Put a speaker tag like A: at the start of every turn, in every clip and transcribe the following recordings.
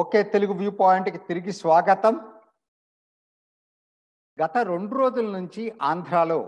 A: okay Telugu view పాయింట్కి తిరిగి స్వాగతం గత రెండు రోజుల నుంచి ఆంధ్రాలో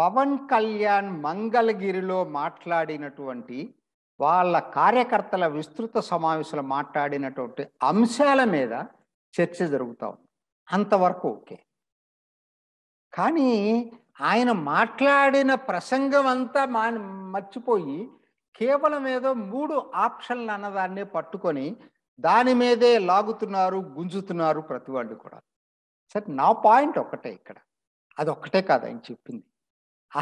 A: పవన్ కళ్యాణ్ మంగళగిరిలో మాట్లాడినటువంటి వాళ్ళ కార్యకర్తల విస్తృత సమావేశంలో మాట్లాడినటువంటి అంశాల మీద చర్చ జరుగుతూ ఉంది అంతవరకు ఓకే కానీ ఆయన మాట్లాడిన ప్రసంగం అంతా మా మర్చిపోయి కేవలం ఏదో మూడు ఆప్షన్లు అన్నదాన్నే పట్టుకొని దాని మీదే లాగుతున్నారు గుంజుతున్నారు ప్రతి వాళ్ళు కూడా సరే నా పాయింట్ ఒకటే ఇక్కడ అది ఒక్కటే కాదు ఆయన చెప్పింది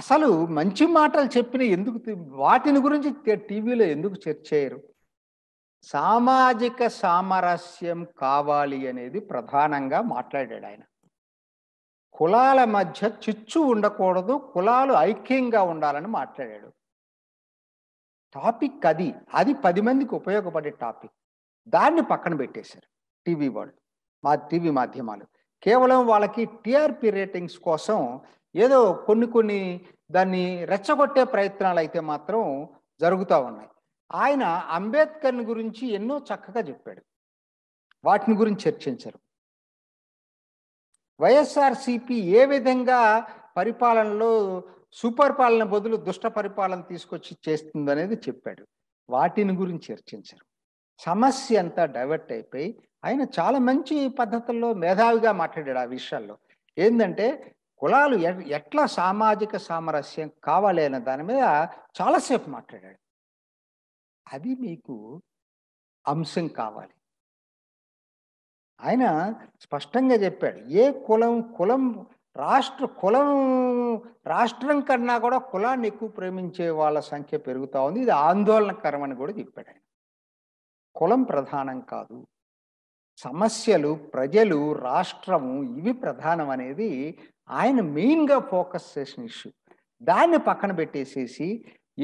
A: అసలు మంచి మాటలు చెప్పిన ఎందుకు వాటిని గురించి టీవీలో ఎందుకు చర్చ చేయరు సామాజిక సామరస్యం కావాలి అనేది ప్రధానంగా మాట్లాడాడు ఆయన కులాల మధ్య చిచ్చు ఉండకూడదు కులాలు ఐక్యంగా ఉండాలని మాట్లాడాడు టాపిక్ అది అది పది మందికి ఉపయోగపడే టాపిక్ దాన్ని పక్కన పెట్టేశారు టీవీ వాళ్ళు మా టీవీ మాధ్యమాలు కేవలం వాళ్ళకి టీఆర్పి రేటింగ్స్ కోసం ఏదో కొన్ని కొన్ని దాన్ని రెచ్చగొట్టే ప్రయత్నాలు అయితే మాత్రం జరుగుతూ ఉన్నాయి ఆయన అంబేద్కర్ని గురించి ఎన్నో చక్కగా చెప్పాడు వాటిని గురించి చర్చించరు వైఎస్ఆర్సిపి ఏ విధంగా పరిపాలనలో సుపరిపాలన బదులు దుష్ట పరిపాలన తీసుకొచ్చి చేస్తుంది అనేది చెప్పాడు వాటిని గురించి చర్చించరు సమస్య అంతా డైవర్ట్ అయిపోయి ఆయన చాలా మంచి పద్ధతుల్లో మేధావిగా మాట్లాడాడు ఆ విషయాల్లో ఏంటంటే కులాలు ఎట్లా సామాజిక సామరస్యం కావాలి అనే దాని మీద చాలాసేపు మాట్లాడాడు అది మీకు అంశం కావాలి ఆయన స్పష్టంగా చెప్పాడు ఏ కులం కులం రాష్ట్ర కులం రాష్ట్రం కన్నా కూడా కులాన్ని ఎక్కువ ప్రేమించే వాళ్ళ సంఖ్య పెరుగుతూ ఉంది ఇది ఆందోళనకరమని కూడా చెప్పాడు ఆయన కులం ప్రధానం కాదు సమస్యలు ప్రజలు రాష్ట్రము ఇవి ప్రధానం అనేది ఆయన మెయిన్గా ఫోకస్ చేసిన ఇష్యూ దాన్ని పక్కన పెట్టేసేసి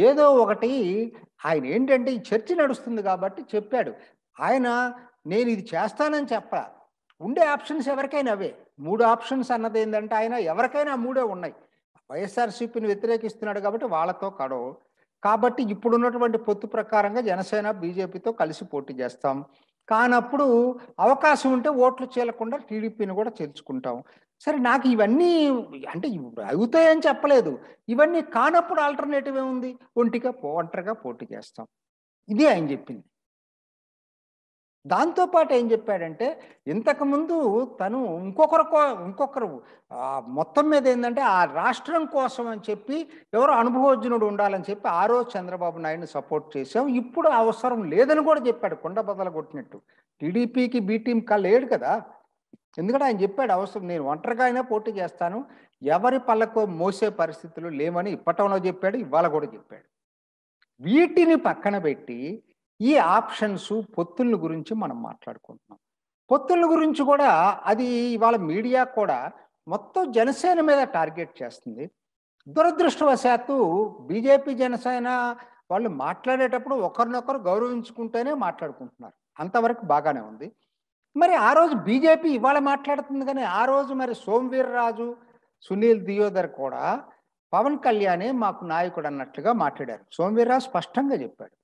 A: ఏదో ఒకటి ఆయన ఏంటంటే ఈ చర్చ నడుస్తుంది కాబట్టి చెప్పాడు ఆయన నేను ఇది చేస్తానని చెప్ప ఉండే ఆప్షన్స్ ఎవరికైనా అవే మూడు ఆప్షన్స్ అన్నది ఏంటంటే ఆయన ఎవరికైనా మూడే ఉన్నాయి వైఎస్ఆర్సీపీని వ్యతిరేకిస్తున్నాడు కాబట్టి వాళ్ళతో కడవు కాబట్టి ఇప్పుడున్నటువంటి పొత్తు ప్రకారంగా జనసేన బీజేపీతో కలిసి పోటీ చేస్తాం కానప్పుడు అవకాశం ఉంటే ఓట్లు చేయకుండా టీడీపీని కూడా చేర్చుకుంటాం సరే నాకు ఇవన్నీ అంటే అవుతాయని చెప్పలేదు ఇవన్నీ కానప్పుడు ఆల్టర్నేటివ్ ఏముంది ఒంటిగా ఒంటరిగా పోటీ చేస్తాం ఇది ఆయన చెప్పింది దాంతోపాటు ఏం చెప్పాడంటే ఇంతకుముందు తను ఇంకొకరు ఇంకొకరు మొత్తం మీద ఏంటంటే ఆ రాష్ట్రం కోసం అని చెప్పి ఎవరో అనుభవజ్ఞుడు ఉండాలని చెప్పి ఆ రోజు చంద్రబాబు నాయుడిని సపోర్ట్ చేసాం ఇప్పుడు అవసరం లేదని కూడా చెప్పాడు కొండ బదల కొట్టినట్టు టీడీపీకి బీటీం కళ్ళు లేడు కదా ఎందుకంటే ఆయన చెప్పాడు అవసరం నేను ఒంటరిగా అయినా పోటీ చేస్తాను ఎవరి పళ్ళకో మోసే పరిస్థితులు లేమని ఇప్పటంలో చెప్పాడు ఇవాళ కూడా చెప్పాడు వీటిని పక్కన పెట్టి ఈ ఆప్షన్స్ పొత్తుల గురించి మనం మాట్లాడుకుంటున్నాం పొత్తుల గురించి కూడా అది ఇవాళ మీడియా కూడా మొత్తం జనసేన మీద టార్గెట్ చేస్తుంది దురదృష్టవశాత్తు బీజేపీ జనసేన వాళ్ళు మాట్లాడేటప్పుడు ఒకరినొకరు గౌరవించుకుంటేనే మాట్లాడుకుంటున్నారు అంతవరకు బాగానే ఉంది మరి ఆ రోజు బీజేపీ ఇవాళ మాట్లాడుతుంది కానీ ఆ రోజు మరి రాజు సునీల్ దియోదర్ కూడా పవన్ కళ్యాణే మాకు నాయకుడు అన్నట్లుగా మాట్లాడారు సోమవీర్రాజు స్పష్టంగా చెప్పాడు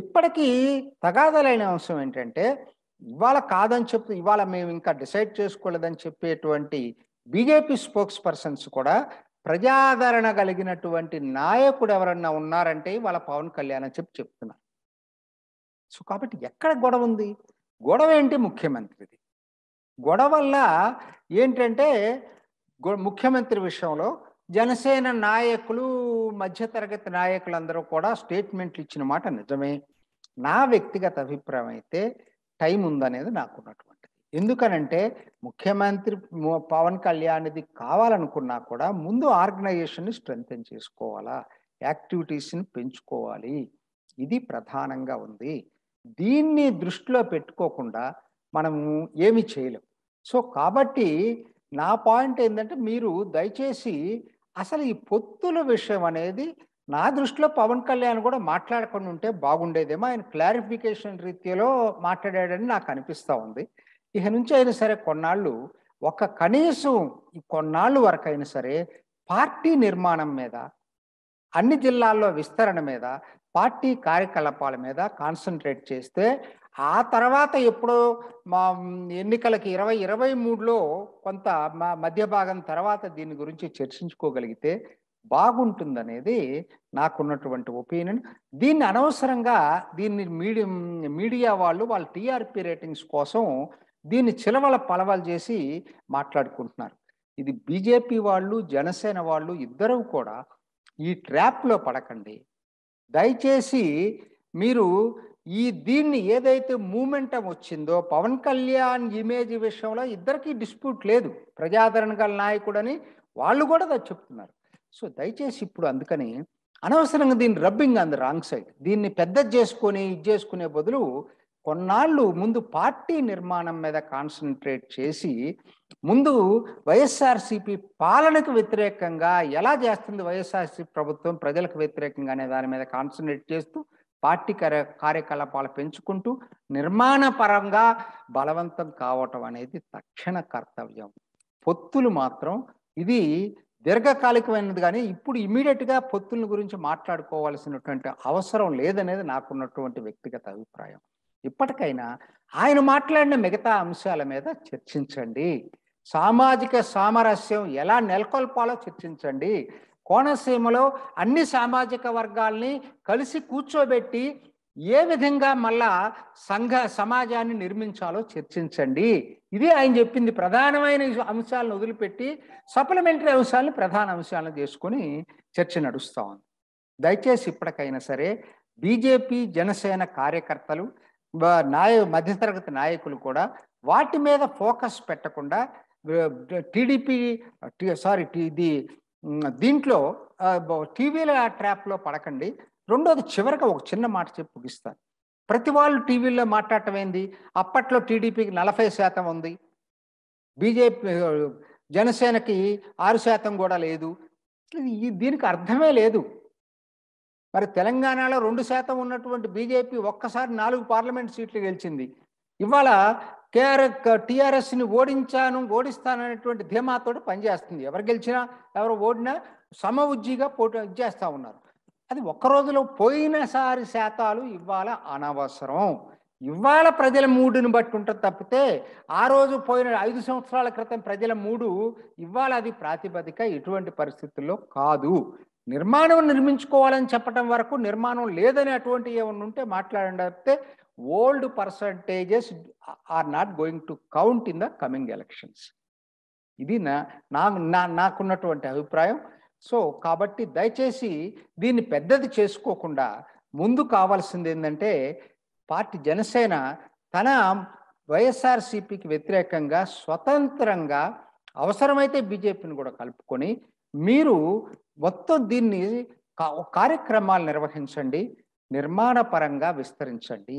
A: ఇప్పటికీ తగాదలైన అంశం ఏంటంటే ఇవాళ కాదని చెప్పి ఇవాళ మేము ఇంకా డిసైడ్ చేసుకోలేదని చెప్పేటువంటి బీజేపీ స్పోక్స్ పర్సన్స్ కూడా ప్రజాదరణ కలిగినటువంటి నాయకుడు ఎవరన్నా ఉన్నారంటే వాళ్ళ పవన్ కళ్యాణ్ అని చెప్పి చెప్తున్నారు సో కాబట్టి ఎక్కడ గొడవ ఉంది గొడవ ఏంటి ముఖ్యమంత్రిది గొడవ వల్ల ఏంటంటే ముఖ్యమంత్రి విషయంలో జనసేన నాయకులు మధ్యతరగతి నాయకులందరూ కూడా స్టేట్మెంట్లు ఇచ్చిన మాట నిజమే నా వ్యక్తిగత అభిప్రాయం అయితే టైం ఉందనేది నాకున్నటువంటిది ఎందుకనంటే ముఖ్యమంత్రి పవన్ కళ్యాణ్ది కావాలనుకున్నా కూడా ముందు ఆర్గనైజేషన్ని స్ట్రెంగ్తన్ చేసుకోవాలా యాక్టివిటీస్ని పెంచుకోవాలి ఇది ప్రధానంగా ఉంది దీన్ని దృష్టిలో పెట్టుకోకుండా మనము ఏమి చేయలేం సో కాబట్టి నా పాయింట్ ఏంటంటే మీరు దయచేసి అసలు ఈ పొత్తుల విషయం అనేది నా దృష్టిలో పవన్ కళ్యాణ్ కూడా మాట్లాడకుండా ఉంటే బాగుండేదేమో ఆయన క్లారిఫికేషన్ రీతిలో మాట్లాడాడని నాకు అనిపిస్తూ ఉంది ఇక నుంచి అయినా సరే కొన్నాళ్ళు ఒక కనీసం కొన్నాళ్ళు వరకు అయినా సరే పార్టీ నిర్మాణం మీద అన్ని జిల్లాల్లో విస్తరణ మీద పార్టీ కార్యకలాపాల మీద కాన్సన్ట్రేట్ చేస్తే ఆ తర్వాత ఎప్పుడో మా ఎన్నికలకి ఇరవై ఇరవై మూడులో కొంత మా మధ్య భాగం తర్వాత దీని గురించి చర్చించుకోగలిగితే బాగుంటుందనేది నాకున్నటువంటి ఒపీనియన్ దీన్ని అనవసరంగా దీన్ని మీడియం మీడియా వాళ్ళు వాళ్ళ టీఆర్పీ రేటింగ్స్ కోసం దీన్ని చిలవల పలవలు చేసి మాట్లాడుకుంటున్నారు ఇది బీజేపీ వాళ్ళు జనసేన వాళ్ళు ఇద్దరూ కూడా ఈ ట్రాప్లో పడకండి దయచేసి మీరు ఈ దీన్ని ఏదైతే మూమెంటం వచ్చిందో పవన్ కళ్యాణ్ ఇమేజ్ విషయంలో ఇద్దరికి డిస్ప్యూట్ లేదు ప్రజాదరణ గల నాయకుడని వాళ్ళు కూడా చెప్తున్నారు సో దయచేసి ఇప్పుడు అందుకని అనవసరంగా దీన్ని రబ్బింగ్ అంది రాంగ్ సైడ్ దీన్ని పెద్ద చేసుకొని ఇది చేసుకునే బదులు కొన్నాళ్ళు ముందు పార్టీ నిర్మాణం మీద కాన్సన్ట్రేట్ చేసి ముందు వైఎస్ఆర్సిపి పాలనకు వ్యతిరేకంగా ఎలా చేస్తుంది వైఎస్ఆర్సిపి ప్రభుత్వం ప్రజలకు వ్యతిరేకంగా అనే దాని మీద కాన్సన్ట్రేట్ చేస్తూ పార్టీ కార్య కార్యకలాపాలు పెంచుకుంటూ నిర్మాణపరంగా బలవంతం కావటం అనేది తక్షణ కర్తవ్యం పొత్తులు మాత్రం ఇది దీర్ఘకాలికమైనది కానీ ఇప్పుడు ఇమీడియట్గా పొత్తుల గురించి మాట్లాడుకోవాల్సినటువంటి అవసరం లేదనేది నాకున్నటువంటి వ్యక్తిగత అభిప్రాయం ఇప్పటికైనా ఆయన మాట్లాడిన మిగతా అంశాల మీద చర్చించండి సామాజిక సామరస్యం ఎలా నెలకొల్పాలో చర్చించండి కోనసీమలో అన్ని సామాజిక వర్గాల్ని కలిసి కూర్చోబెట్టి ఏ విధంగా మళ్ళా సంఘ సమాజాన్ని నిర్మించాలో చర్చించండి ఇది ఆయన చెప్పింది ప్రధానమైన అంశాలను వదిలిపెట్టి సప్లిమెంటరీ అంశాలను ప్రధాన అంశాలను చేసుకుని చర్చ నడుస్తా ఉంది దయచేసి ఇప్పటికైనా సరే బీజేపీ జనసేన కార్యకర్తలు నాయ మధ్యతరగతి నాయకులు కూడా వాటి మీద ఫోకస్ పెట్టకుండా టీడీపీ సారీ ఇది దీంట్లో టీవీల ట్రాప్లో పడకండి రెండోది చివరిగా ఒక చిన్న మాట చెప్పి ఇస్తారు ప్రతి వాళ్ళు టీవీల్లో మాట్లాడటం ఏంది అప్పట్లో టీడీపీకి నలభై శాతం ఉంది బీజేపీ జనసేనకి ఆరు శాతం కూడా లేదు ఈ దీనికి అర్థమే లేదు మరి తెలంగాణలో రెండు శాతం ఉన్నటువంటి బీజేపీ ఒక్కసారి నాలుగు పార్లమెంట్ సీట్లు గెలిచింది ఇవాళ కేఆర్ టీఆర్ఎస్ని ఓడించాను ఓడిస్తాననేటువంటి ధీమాతో పనిచేస్తుంది ఎవరు గెలిచినా ఎవరు ఓడినా సమ ఉజ్జీగా పోటీ చేస్తూ ఉన్నారు అది ఒక్క రోజులో పోయినసారి శాతాలు ఇవాళ అనవసరం ఇవాళ ప్రజల మూడుని బట్టి ఉంటుంది తప్పితే ఆ రోజు పోయిన ఐదు సంవత్సరాల క్రితం ప్రజల మూడు ఇవాళ అది ప్రాతిపదిక ఎటువంటి పరిస్థితుల్లో కాదు నిర్మాణం నిర్మించుకోవాలని చెప్పడం వరకు నిర్మాణం లేదని అటువంటి ఏమన్నా ఉంటే మాట్లాడండి తప్పితే old percentages are not going to count in the coming elections ఇది నా నా నాకున్నటువంటి అభిప్రాయం సో కాబట్టి దయచేసి దీన్ని పెద్దది చేసుకోకుండా ముందు కావాల్సింది ఏంటంటే పార్టీ జనసేన తన వైఎస్ఆర్సిపికి వ్యతిరేకంగా స్వతంత్రంగా అవసరమైతే బీజేపీని కూడా కలుపుకొని మీరు మొత్తం దీన్ని కార్యక్రమాలు నిర్వహించండి నిర్మాణపరంగా విస్తరించండి